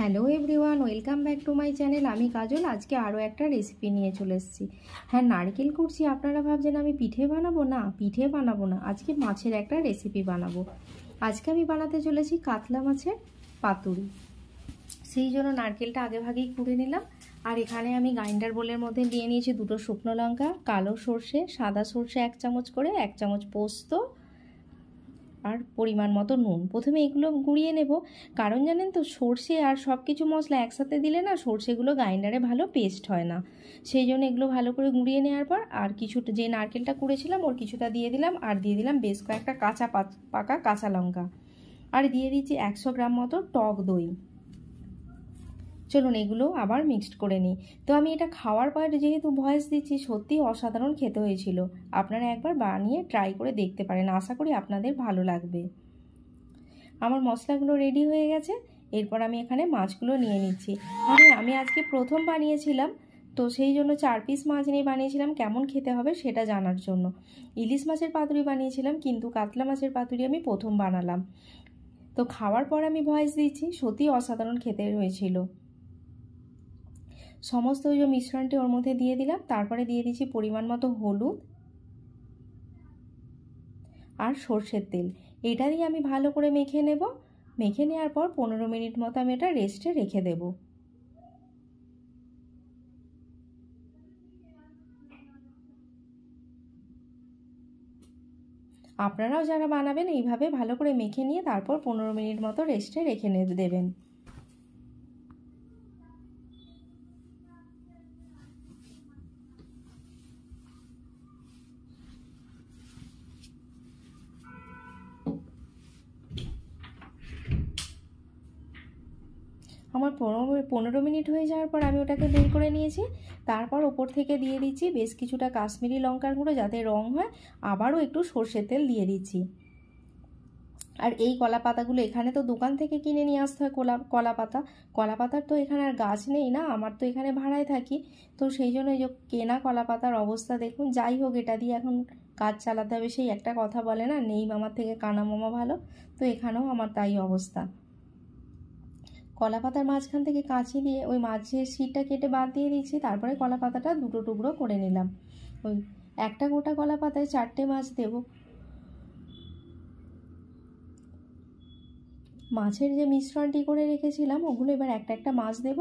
hello everyone welcome back to my channel আমি কাজল আজকে আরও একটা রেসিপি নিয়ে চলে এসেছি হ্যাঁ নারকেল করছি আপনারা ভাবছেন আমি পিঠে বানাবো না পিঠে বানাবো না আজকে মাছের একটা রেসিপি বানাবো আজকে আমি বানাতে চলেছি কাতলা মাছের পাতুরি সেই জন্য নারকেলটা আগেভাগেই কুড়ে নিলাম আর এখানে আমি গ্রাইন্ডার বোলের মধ্যে দিয়ে নিয়েছি দুটো শুকনো লঙ্কা কালো সর্ষে সাদা সর্ষে এক চামচ করে এক চামচ পোস্ত আর পরিমাণ মতো নুন প্রথমে এগুলো গুঁড়িয়ে নেব কারণ জানেন তো সর্ষে আর সব কিছু মশলা একসাথে দিলে না সর্ষেগুলো গ্রাইন্ডারে ভালো পেস্ট হয় না সেই জন্য এগুলো ভালো করে গুঁড়িয়ে নেওয়ার পর আর কিছুটা যে নারকেলটা করেছিলাম ওর কিছুটা দিয়ে দিলাম আর দিয়ে দিলাম বেশ কয়েকটা কাঁচা পাকা কাঁচা লঙ্কা আর দিয়ে দিচ্ছি একশো গ্রাম মতো টক দই চলুন এগুলো আবার মিক্সড করে নিই তো আমি এটা খাওয়ার পরে যেহেতু ভয়েস দিচ্ছি সত্যি অসাধারণ খেতে হয়েছিল আপনারা একবার বানিয়ে ট্রাই করে দেখতে পারেন আশা করি আপনাদের ভালো লাগবে আমার মশলাগুলো রেডি হয়ে গেছে এরপর আমি এখানে মাছগুলো নিয়ে নিচ্ছি হ্যাঁ আমি আজকে প্রথম বানিয়েছিলাম তো সেই জন্য চার পিস মাছ নিয়ে বানিয়েছিলাম কেমন খেতে হবে সেটা জানার জন্য ইলিশ মাছের পাতুরি বানিয়েছিলাম কিন্তু কাতলা মাছের পাতুরি আমি প্রথম বানালাম তো খাওয়ার পর আমি ভয়েস দিচ্ছি সত্যি অসাধারণ খেতে হয়েছিল সমস্ত ওই যে মিশ্রণটি ওর মধ্যে দিয়ে দিলাম তারপরে দিয়ে দিচ্ছি পরিমাণ মতো হলুদ আর সর্ষের তেল এটা দিয়ে আমি ভালো করে মেখে নেব মেখে নেওয়ার পর পনেরো মিনিট মতো আমি এটা রেস্টে রেখে দেব আপনারাও যারা বানাবেন এইভাবে ভালো করে মেখে নিয়ে তারপর পনেরো মিনিট মতো রেস্টে রেখে দেবেন আমার পনেরো পনেরো মিনিট হয়ে যাওয়ার পর আমি ওটাকে বের করে নিয়েছি তারপর ওপর থেকে দিয়ে দিচ্ছি বেশ কিছুটা কাশ্মীরি লঙ্কার গুঁড়ো যাতে রং হয় আবারও একটু সর্ষে তেল দিয়ে দিচ্ছি আর এই কলা পাতাগুলো এখানে তো দোকান থেকে কিনে নিয়ে আসতে হয় কলা কলা পাতা কলা পাতার তো এখানে আর গাছ নেই না আমার তো এখানে ভাড়ায় থাকি তো সেই জন্য এই যে কেনা কলা পাতার অবস্থা দেখুন যাই হোক এটা দিয়ে এখন কাজ চালাতে হবে সেই একটা কথা বলে না নেই মামার থেকে কানা মামা ভালো তো এখানেও আমার তাই অবস্থা কলা পাতার মাঝখান থেকে কাঁচি দিয়ে ওই মাঝের শিটটা কেটে বাদ দিয়ে দিচ্ছি তারপরে কলা পাতাটা দুটো টুকরো করে নিলাম ওই একটা গোটা কলা পাতায় চারটে মাছ দেব মাছের যে মিশ্রণটি করে রেখেছিলাম ওগুলো এবার একটা একটা মাছ দেব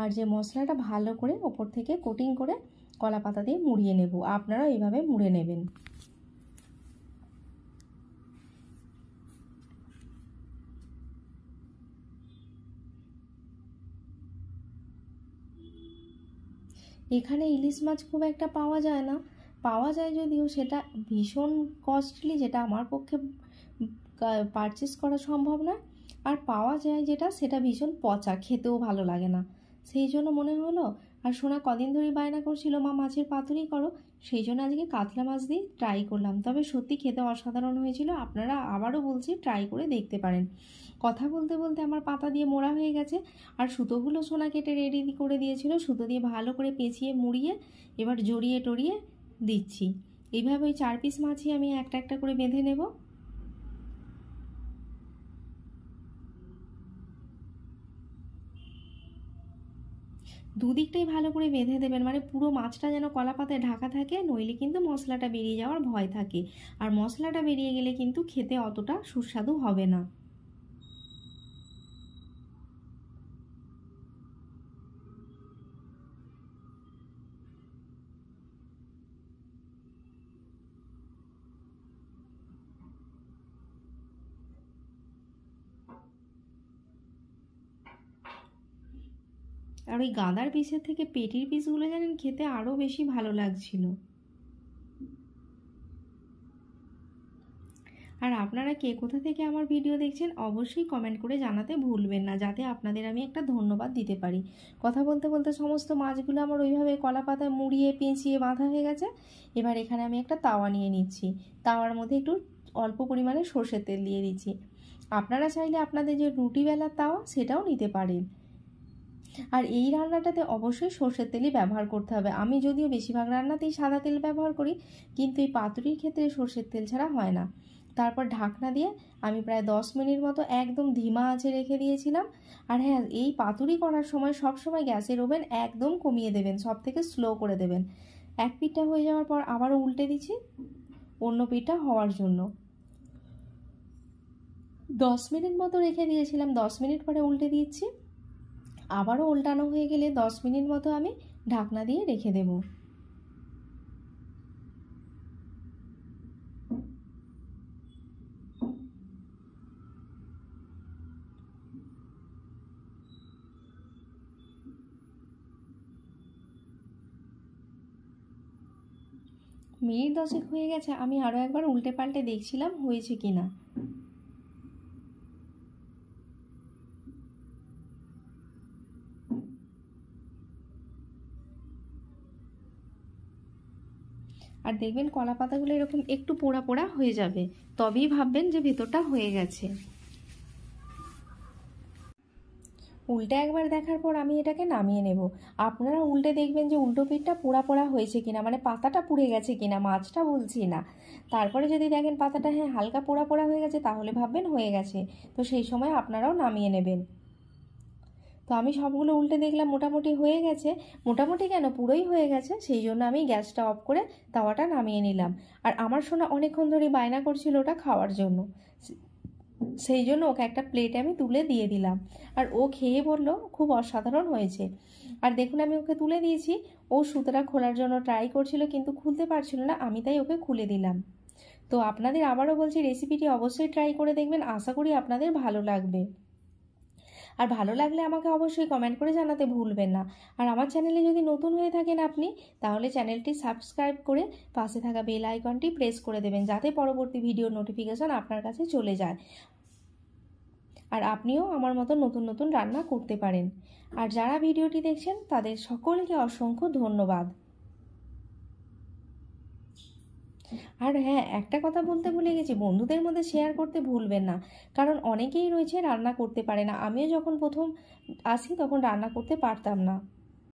আর যে মশলাটা ভালো করে ওপর থেকে কোটিং করে কলা পাতা দিয়ে মুড়িয়ে নেব আপনারা এইভাবে মুড়ে নেবেন এখানে ইলিশ মাছ খুব একটা পাওয়া যায় না পাওয়া যায় যদিও সেটা ভীষণ কস্টলি যেটা আমার পক্ষে পারচেস করা সম্ভব না আর পাওয়া যায় যেটা সেটা ভীষণ পচা খেতেও ভালো লাগে না সেই জন্য মনে হলো আর সোনা কদিন ধরে বায়না করছিল মা মাছের পাতুরি করো সেই জন্য আজকে কাতলা মাছ দিয়ে ট্রাই করলাম তবে সত্যি খেতে অসাধারণ হয়েছিল আপনারা আবারও বলছি ট্রাই করে দেখতে পারেন কথা বলতে বলতে আমার পাতা দিয়ে মোড়া হয়ে গেছে আর সুতোগুলো সোনা কেটে রেডি করে দিয়েছিল সুতো দিয়ে ভালো করে পেঁচিয়ে মুড়িয়ে এবার জড়িয়ে টড়িয়ে দিচ্ছি এইভাবে ওই চার পিস মাছই আমি একটা একটা করে বেঁধে নেবো দুদিকটাই ভালো করে বেঁধে দেবেন মানে পুরো মাছটা যেন কলা পাতায় ঢাকা থাকে নইলে কিন্তু মশলাটা বেরিয়ে যাওয়ার ভয় থাকে আর মশলাটা বেরিয়ে গেলে কিন্তু খেতে অতটা সুস্বাদু হবে না আর ওই গাঁদার পিসের থেকে পেটির পিসগুলো জানেন খেতে আরও বেশি ভালো লাগছিল আর আপনারা কে কোথা থেকে আমার ভিডিও দেখছেন অবশ্যই কমেন্ট করে জানাতে ভুলবেন না যাতে আপনাদের আমি একটা ধন্যবাদ দিতে পারি কথা বলতে বলতে সমস্ত মাছগুলো আমার ওইভাবে কলা পাতায় মুড়িয়ে পেঁচিয়ে বাঁধা হয়ে গেছে এবার এখানে আমি একটা তাওয়া নিয়ে নিচ্ছি তাওয়ার মধ্যে একটু অল্প পরিমাণে সর্ষের তেল দিয়ে দিচ্ছি আপনারা চাইলে আপনাদের যে রুটিবেলার তাওয়া সেটাও নিতে পারেন আর এই রান্নাটাতে অবশ্যই সর্ষের তেলই ব্যবহার করতে হবে আমি যদিও বেশিরভাগ রান্নাতেই সাদা তেল ব্যবহার করি কিন্তু এই পাতুরির ক্ষেত্রে সর্ষের তেল ছাড়া হয় না তারপর ঢাকনা দিয়ে আমি প্রায় দশ মিনিট মতো একদম ধিমা আঁচে রেখে দিয়েছিলাম আর হ্যাঁ এই পাতুরি করার সময় সব সময় গ্যাসের ওভেন একদম কমিয়ে দেবেন সব থেকে স্লো করে দেবেন এক পিঠটা হয়ে যাওয়ার পর আবারও উল্টে দিচ্ছি অন্য পিঠটা হওয়ার জন্য দশ মিনিট মতো রেখে দিয়েছিলাম দশ মিনিট পরে উল্টে দিচ্ছি আবারও উল্টানো হয়ে গেলে দশ মিনিট মতো আমি ঢাকনা দিয়ে রেখে দেব মিনিট দশেক হয়ে গেছে আমি আরও একবার উল্টে পাল্টে দেখছিলাম হয়েছে কি না আর দেখবেন কলা পাতাগুলো এরকম একটু পোড়া পোড়া হয়ে যাবে তবেই ভাববেন যে ভেতরটা হয়ে গেছে উল্টে একবার দেখার পর আমি এটাকে নামিয়ে নেব আপনারা উল্টে দেখবেন যে উল্টো পিঠটা পোড়া পোড়া হয়েছে কিনা মানে পাতাটা পুড়ে গেছে কিনা মাছটা বলছি না তারপরে যদি দেখেন পাতাটা হ্যাঁ হালকা পোড়া পোড়া হয়ে গেছে তাহলে ভাববেন হয়ে গেছে তো সেই সময় আপনারাও নামিয়ে নেবেন তো আমি সবগুলো উল্টে দেখলাম মোটামুটি হয়ে গেছে মোটামুটি কেন পুরোই হয়ে গেছে সেই জন্য আমি গ্যাসটা অফ করে তাওয়াটা নামিয়ে নিলাম আর আমার সোনা অনেকক্ষণ ধরে বায়না করছিল ওটা খাওয়ার জন্য সেই জন্য ওকে একটা প্লেটে আমি তুলে দিয়ে দিলাম আর ও খেয়ে বলল খুব অসাধারণ হয়েছে আর দেখুন আমি ওকে তুলে দিয়েছি ও সুতোটা খোলার জন্য ট্রাই করছিল কিন্তু খুলতে পারছিল না আমি তাই ওকে খুলে দিলাম তো আপনাদের আবারও বলছি রেসিপিটি অবশ্যই ট্রাই করে দেখবেন আশা করি আপনাদের ভালো লাগবে আর ভালো লাগলে আমাকে অবশ্যই কমেন্ট করে জানাতে ভুলবেন না আর আমার চ্যানেলে যদি নতুন হয়ে থাকেন আপনি তাহলে চ্যানেলটি সাবস্ক্রাইব করে পাশে থাকা বেল আইকনটি প্রেস করে দেবেন যাতে পরবর্তী ভিডিও নোটিফিকেশান আপনার কাছে চলে যায় আর আপনিও আমার মতো নতুন নতুন রান্না করতে পারেন আর যারা ভিডিওটি দেখছেন তাদের সকলকে অসংখ্য ধন্যবাদ আর হ্যাঁ একটা কথা বলতে ভুলে গেছি বন্ধুদের মধ্যে শেয়ার করতে ভুলবেন না কারণ অনেকেই রয়েছে রান্না করতে পারে না আমিও যখন প্রথম আসি তখন রান্না করতে পারতাম না